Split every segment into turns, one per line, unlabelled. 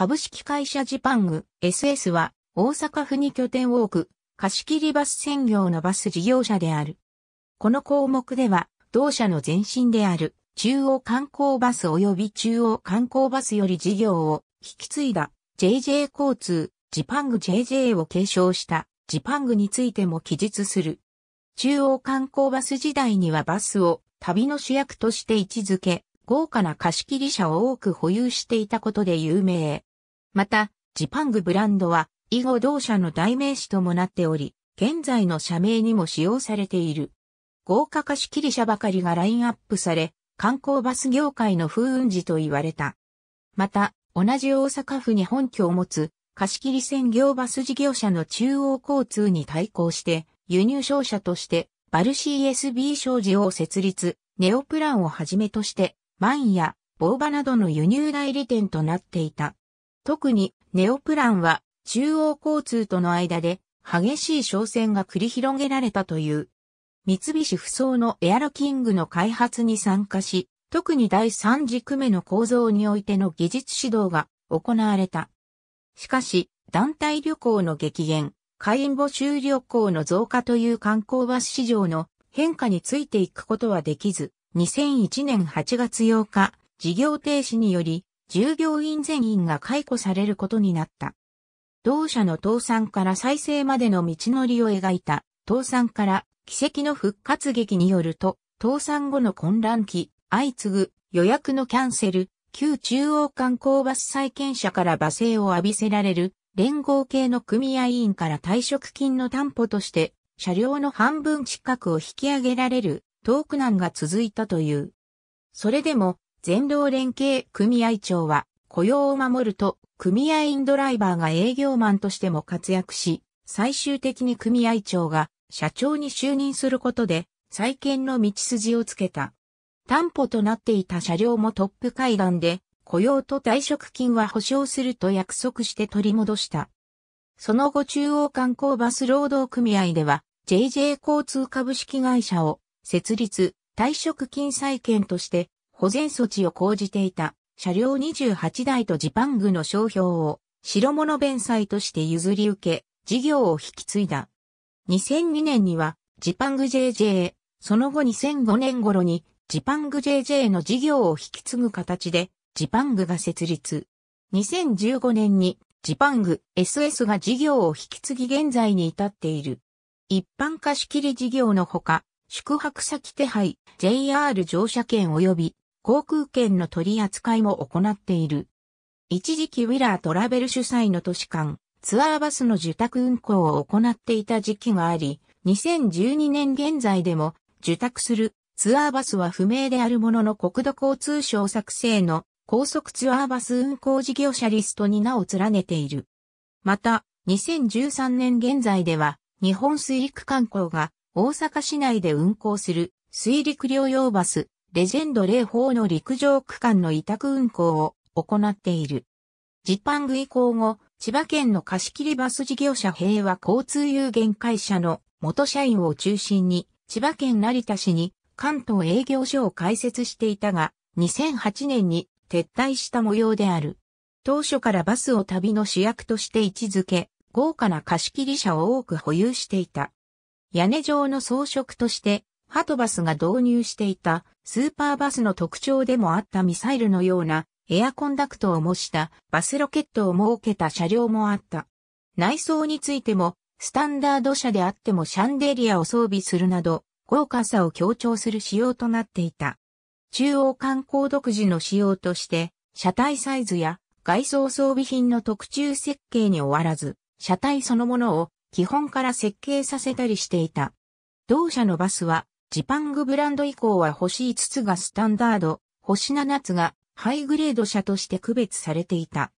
株式会社ジパング SS は大阪府に拠点を置く貸切バス専業のバス事業者である。この項目では同社の前身である中央観光バス及び中央観光バスより事業を引き継いだ JJ 交通ジパング JJ を継承したジパングについても記述する。中央観光バス時代にはバスを旅の主役として位置づけ、豪華な貸切車を多く保有していたことで有名。また、ジパングブランドは、以後同社の代名詞ともなっており、現在の社名にも使用されている。豪華貸切車ばかりがラインアップされ、観光バス業界の風雲児と言われた。また、同じ大阪府に本拠を持つ、貸切専業バス事業者の中央交通に対抗して、輸入商社として、バル CSB 商事を設立、ネオプランをはじめとして、マンや、ボーバなどの輸入代理店となっていた。特にネオプランは中央交通との間で激しい商戦が繰り広げられたという。三菱不走のエアロキングの開発に参加し、特に第3軸目の構造においての技術指導が行われた。しかし、団体旅行の激減、会員募集旅行の増加という観光バス市場の変化についていくことはできず、2001年8月8日、事業停止により、従業員全員が解雇されることになった。同社の倒産から再生までの道のりを描いた、倒産から奇跡の復活劇によると、倒産後の混乱期、相次ぐ予約のキャンセル、旧中央観光バス債権者から罵声を浴びせられる、連合系の組合員から退職金の担保として、車両の半分近くを引き上げられる、トーク難が続いたという。それでも、全労連携組合長は雇用を守ると組合員ドライバーが営業マンとしても活躍し、最終的に組合長が社長に就任することで再建の道筋をつけた。担保となっていた車両もトップ会談で雇用と退職金は保証すると約束して取り戻した。その後中央観光バス労働組合では JJ 交通株式会社を設立、退職金再建として保全措置を講じていた車両28台とジパングの商標を白物弁済として譲り受け、事業を引き継いだ。2002年にはジパング JJ、その後2005年頃にジパング JJ の事業を引き継ぐ形でジパングが設立。2015年にジパング SS が事業を引き継ぎ現在に至っている。一般貸し切り事業のほか、宿泊先手配、JR 乗車券及び航空券の取り扱いも行っている。一時期ウィラートラベル主催の都市間、ツアーバスの受託運行を行っていた時期があり、2012年現在でも受託するツアーバスは不明であるものの国土交通省作成の高速ツアーバス運行事業者リストに名を連ねている。また、2013年現在では、日本水陸観光が大阪市内で運行する水陸両用バス、レジェンド霊法の陸上区間の委託運行を行っている。ジパング移行後、千葉県の貸し切りバス事業者平和交通有限会社の元社員を中心に、千葉県成田市に関東営業所を開設していたが、2008年に撤退した模様である。当初からバスを旅の主役として位置づけ、豪華な貸し切り車を多く保有していた。屋根状の装飾としてハトバスが導入していたスーパーバスの特徴でもあったミサイルのようなエアコンダクトを模したバスロケットを設けた車両もあった。内装についてもスタンダード車であってもシャンデリアを装備するなど豪華さを強調する仕様となっていた。中央観光独自の仕様として車体サイズや外装装備品の特注設計に終わらず、車体そのものを基本から設計させたりしていた。同社のバスはジパングブランド以降は星5つがスタンダード、星7つがハイグレード車として区別されていた。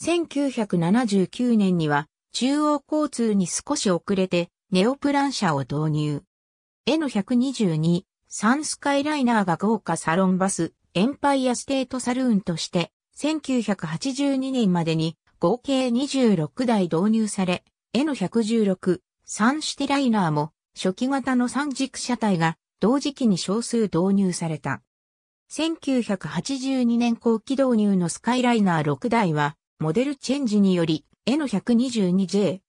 1979年には中央交通に少し遅れてネオプラン車を導入。N122、サンスカイライナーが豪華サロンバス、エンパイアステートサルーンとして、1982年までに合計26台導入され、N116、サンシテライナーも初期型の三軸車体が同時期に少数導入された。1982年後期導入のスカイライナー6台は、モデルチェンジにより N122J3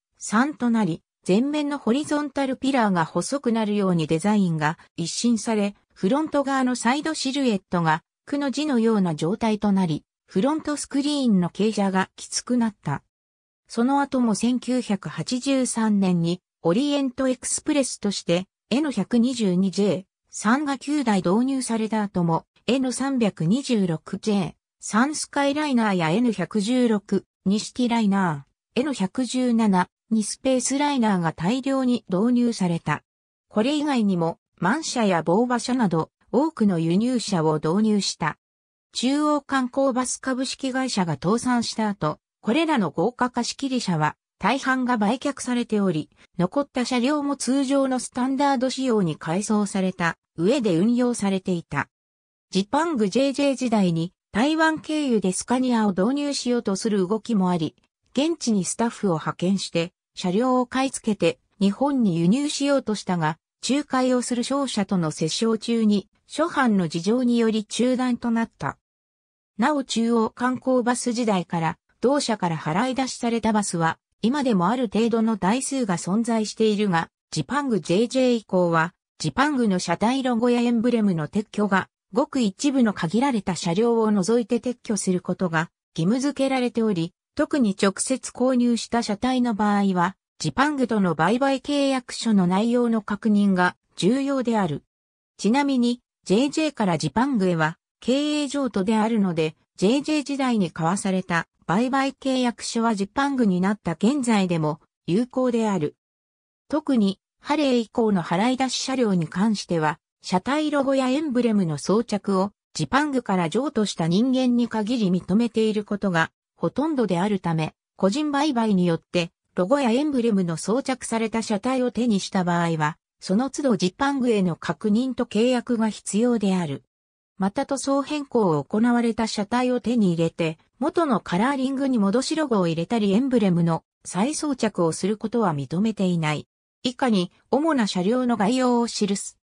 となり、前面のホリゾンタルピラーが細くなるようにデザインが一新され、フロント側のサイドシルエットが苦の字のような状態となり、フロントスクリーンの傾斜がきつくなった。その後も1983年にオリエントエクスプレスとして N122J3 が9台導入された後も N326J3 スカイライナーや N116 ニシティライナー N117 ニスペースライナーが大量に導入された。これ以外にもマン車や某場車など多くの輸入車を導入した。中央観光バス株式会社が倒産した後、これらの豪華貸し切り車は大半が売却されており、残った車両も通常のスタンダード仕様に改装された上で運用されていた。ジパング JJ 時代に台湾経由でスカニアを導入しようとする動きもあり、現地にスタッフを派遣して車両を買い付けて日本に輸入しようとしたが、仲介をする商社との接触中に、諸般の事情により中断となった。なお中央観光バス時代から、同社から払い出しされたバスは、今でもある程度の台数が存在しているが、ジパング JJ 以降は、ジパングの車体ロゴやエンブレムの撤去が、ごく一部の限られた車両を除いて撤去することが義務付けられており、特に直接購入した車体の場合は、ジパングとの売買契約書の内容の確認が重要である。ちなみに、JJ からジパングへは、経営譲渡であるので、JJ 時代に交わされた売買契約書はジパングになった現在でも有効である。特に、ハレー以降の払い出し車両に関しては、車体ロゴやエンブレムの装着をジパングから譲渡した人間に限り認めていることがほとんどであるため、個人売買によってロゴやエンブレムの装着された車体を手にした場合は、その都度ジパングへの確認と契約が必要である。また塗装変更を行われた車体を手に入れて、元のカラーリングに戻しロゴを入れたりエンブレムの再装着をすることは認めていない。以下に主な車両の概要を記す。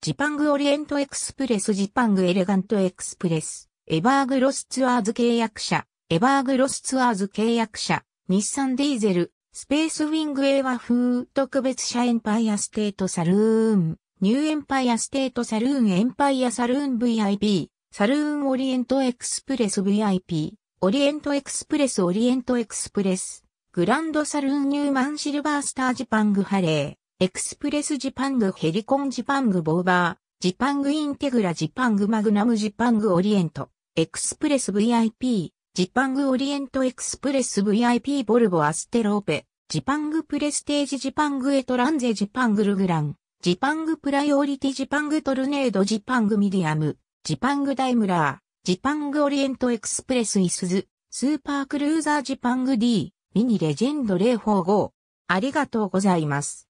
ジパングオリエントエクスプレスジパングエレガントエクスプレスエバーグロスツアーズ契約者エバーグロスツアーズ契約者日産ディーゼルスペースウィングエワ風特別車エンパイアステートサルーンニューエンパイアステートサルーンエンパイアサルーン VIP、サルーンオリエントエクスプレス VIP、オリエントエクスプレスオリエントエクスプレス、グランドサルーンニューマンシルバースタージパングハレー、エクスプレスジパングヘリコンジパングボーバー、ジパングインテグラジパングマグナムジパングオリエント、エクスプレス VIP、ジパングオリエントエクスプレス VIP ボルボアステローペ、ジパングプレステージジパングエトランゼジパングルグラン。ジパングプライオリティジパングトルネードジパングミディアム、ジパングダイムラー、ジパングオリエントエクスプレスイスズ、スーパークルーザージパング D、ミニレジェンド045。ありがとうございます。